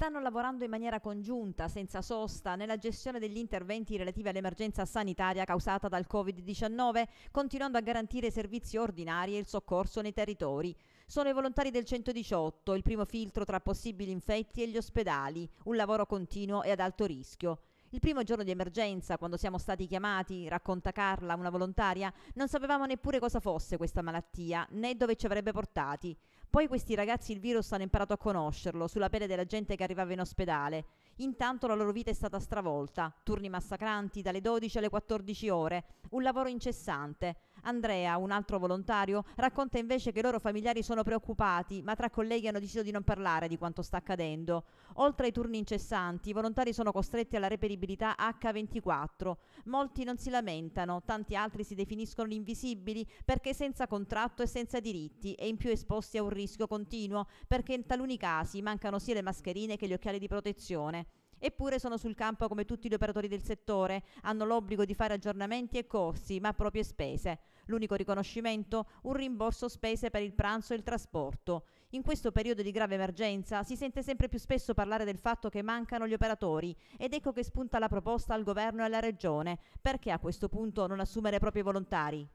stanno lavorando in maniera congiunta, senza sosta, nella gestione degli interventi relativi all'emergenza sanitaria causata dal Covid-19, continuando a garantire servizi ordinari e il soccorso nei territori. Sono i volontari del 118, il primo filtro tra possibili infetti e gli ospedali, un lavoro continuo e ad alto rischio. Il primo giorno di emergenza, quando siamo stati chiamati, racconta Carla, una volontaria, non sapevamo neppure cosa fosse questa malattia, né dove ci avrebbe portati. Poi questi ragazzi il virus hanno imparato a conoscerlo, sulla pelle della gente che arrivava in ospedale. Intanto la loro vita è stata stravolta, turni massacranti dalle 12 alle 14 ore, un lavoro incessante. Andrea, un altro volontario, racconta invece che i loro familiari sono preoccupati, ma tra colleghi hanno deciso di non parlare di quanto sta accadendo. Oltre ai turni incessanti, i volontari sono costretti alla reperibilità H24. Molti non si lamentano, tanti altri si definiscono invisibili perché senza contratto e senza diritti e in più esposti a un rischio continuo perché in taluni casi mancano sia le mascherine che gli occhiali di protezione. Eppure sono sul campo come tutti gli operatori del settore, hanno l'obbligo di fare aggiornamenti e corsi, ma a proprie spese. L'unico riconoscimento? Un rimborso spese per il pranzo e il trasporto. In questo periodo di grave emergenza si sente sempre più spesso parlare del fatto che mancano gli operatori ed ecco che spunta la proposta al governo e alla regione. Perché a questo punto non assumere propri volontari?